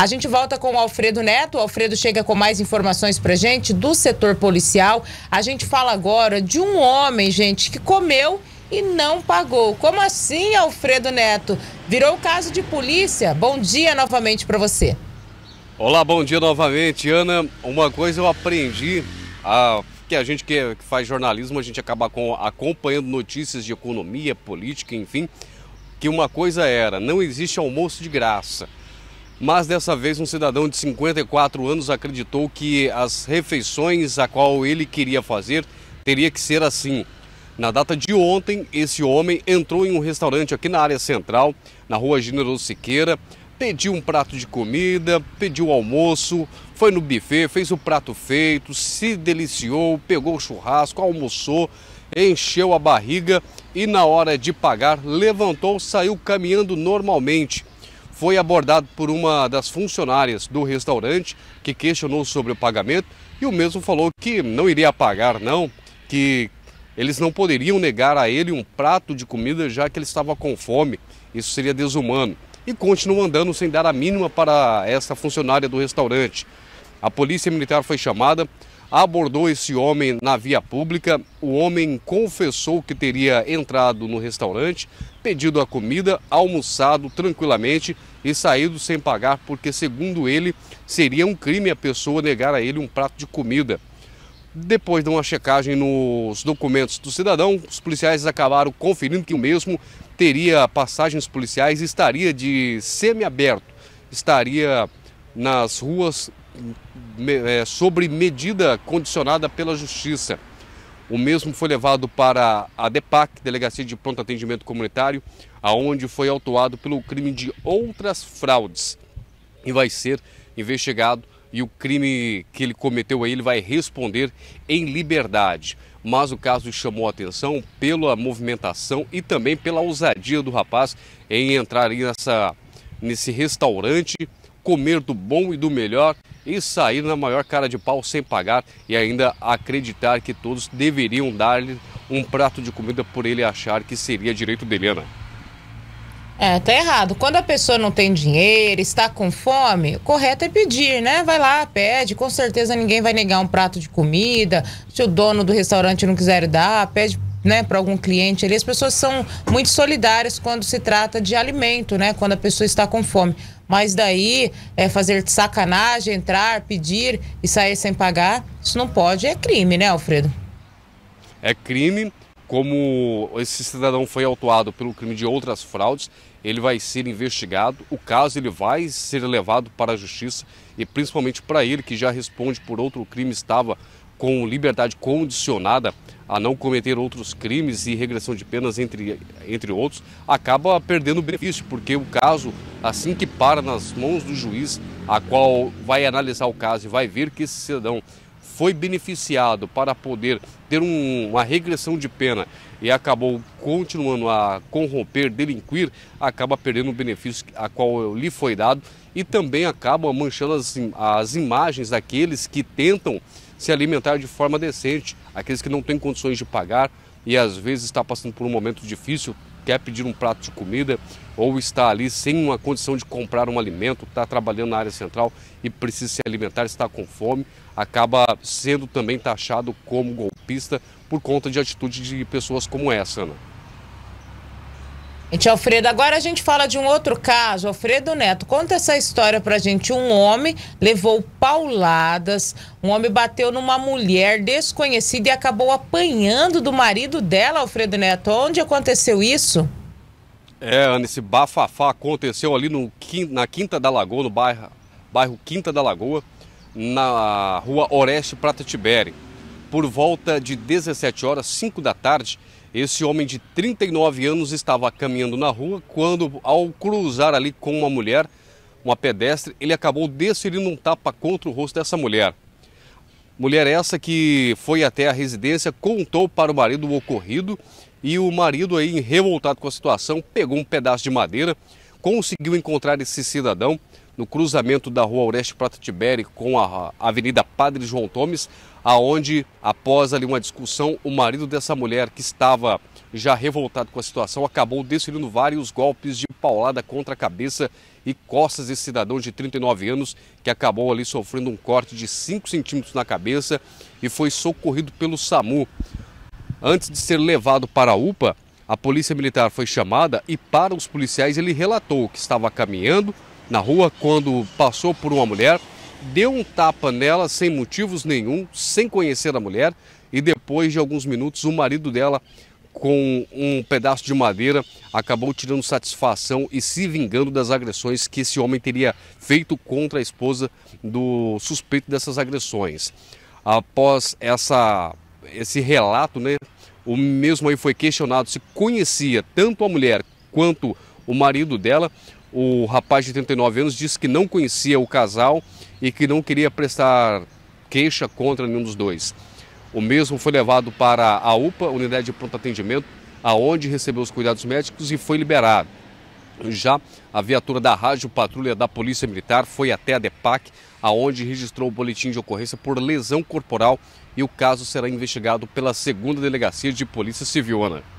A gente volta com o Alfredo Neto. O Alfredo chega com mais informações pra gente do setor policial. A gente fala agora de um homem, gente, que comeu e não pagou. Como assim, Alfredo Neto? Virou caso de polícia? Bom dia novamente para você. Olá, bom dia novamente, Ana. Uma coisa eu aprendi a que a gente que faz jornalismo, a gente acaba acompanhando notícias de economia, política, enfim, que uma coisa era, não existe almoço de graça mas dessa vez um cidadão de 54 anos acreditou que as refeições a qual ele queria fazer teria que ser assim. Na data de ontem, esse homem entrou em um restaurante aqui na área central, na rua Generoso Siqueira, pediu um prato de comida, pediu almoço, foi no buffet, fez o prato feito, se deliciou, pegou o churrasco, almoçou, encheu a barriga e na hora de pagar levantou, saiu caminhando normalmente foi abordado por uma das funcionárias do restaurante que questionou sobre o pagamento e o mesmo falou que não iria pagar não, que eles não poderiam negar a ele um prato de comida já que ele estava com fome. Isso seria desumano. E continuou andando sem dar a mínima para essa funcionária do restaurante. A polícia militar foi chamada, abordou esse homem na via pública. O homem confessou que teria entrado no restaurante, pedido a comida, almoçado tranquilamente e saído sem pagar, porque, segundo ele, seria um crime a pessoa negar a ele um prato de comida. Depois de uma checagem nos documentos do cidadão, os policiais acabaram conferindo que o mesmo teria passagens policiais e estaria de semiaberto, estaria nas ruas eh, sobre medida condicionada pela justiça. O mesmo foi levado para a DEPAC, Delegacia de Pronto Atendimento Comunitário, aonde foi autuado pelo crime de outras fraudes e vai ser investigado e o crime que ele cometeu aí ele vai responder em liberdade. Mas o caso chamou atenção pela movimentação e também pela ousadia do rapaz em entrar nessa, nesse restaurante, comer do bom e do melhor e sair na maior cara de pau sem pagar e ainda acreditar que todos deveriam dar-lhe um prato de comida por ele achar que seria direito dele, Ana. É, tá errado. Quando a pessoa não tem dinheiro, está com fome, o correto é pedir, né? Vai lá, pede. Com certeza ninguém vai negar um prato de comida. Se o dono do restaurante não quiser dar, pede né, para algum cliente ali. As pessoas são muito solidárias quando se trata de alimento, né? Quando a pessoa está com fome. Mas daí é fazer sacanagem, entrar, pedir e sair sem pagar, isso não pode, é crime, né, Alfredo? É crime. Como esse cidadão foi autuado pelo crime de outras fraudes, ele vai ser investigado. O caso ele vai ser levado para a justiça e principalmente para ele que já responde por outro crime estava com liberdade condicionada a não cometer outros crimes e regressão de penas, entre, entre outros, acaba perdendo benefício, porque o caso, assim que para nas mãos do juiz, a qual vai analisar o caso e vai ver que esse cidadão foi beneficiado para poder ter um, uma regressão de pena e acabou continuando a corromper, delinquir, acaba perdendo o benefício a qual lhe foi dado e também acaba manchando as, as imagens daqueles que tentam se alimentar de forma decente, aqueles que não têm condições de pagar e às vezes está passando por um momento difícil, quer pedir um prato de comida ou está ali sem uma condição de comprar um alimento, está trabalhando na área central e precisa se alimentar, está com fome, acaba sendo também taxado como golpista por conta de atitude de pessoas como essa, Ana. Né? Gente, Alfredo, agora a gente fala de um outro caso. Alfredo Neto, conta essa história pra gente. Um homem levou pauladas, um homem bateu numa mulher desconhecida e acabou apanhando do marido dela, Alfredo Neto. Onde aconteceu isso? É, Ana, esse bafafá aconteceu ali no, na Quinta da Lagoa, no bairro, bairro Quinta da Lagoa, na rua Oreste Prata Tibere. Por volta de 17 horas, 5 da tarde, esse homem de 39 anos estava caminhando na rua quando, ao cruzar ali com uma mulher, uma pedestre, ele acabou desferindo um tapa contra o rosto dessa mulher. Mulher essa que foi até a residência, contou para o marido o ocorrido e o marido aí, revoltado com a situação, pegou um pedaço de madeira, conseguiu encontrar esse cidadão no cruzamento da rua Oreste Prata Tibere com a Avenida Padre João Tomes, aonde, após ali uma discussão, o marido dessa mulher que estava já revoltado com a situação, acabou desferindo vários golpes de paulada contra a cabeça e costas desse cidadão de 39 anos, que acabou ali sofrendo um corte de 5 centímetros na cabeça e foi socorrido pelo SAMU. Antes de ser levado para a UPA, a polícia militar foi chamada e para os policiais ele relatou que estava caminhando, na rua quando passou por uma mulher, deu um tapa nela sem motivos nenhum, sem conhecer a mulher, e depois de alguns minutos o marido dela com um pedaço de madeira, acabou tirando satisfação e se vingando das agressões que esse homem teria feito contra a esposa do suspeito dessas agressões. Após essa, esse relato, né, o mesmo aí foi questionado se conhecia tanto a mulher quanto o marido dela. O rapaz de 39 anos disse que não conhecia o casal e que não queria prestar queixa contra nenhum dos dois. O mesmo foi levado para a UPA, Unidade de Pronto Atendimento, aonde recebeu os cuidados médicos e foi liberado. Já a viatura da Rádio Patrulha da Polícia Militar foi até a DEPAC, aonde registrou o boletim de ocorrência por lesão corporal e o caso será investigado pela segunda delegacia de Polícia Civil, Ana.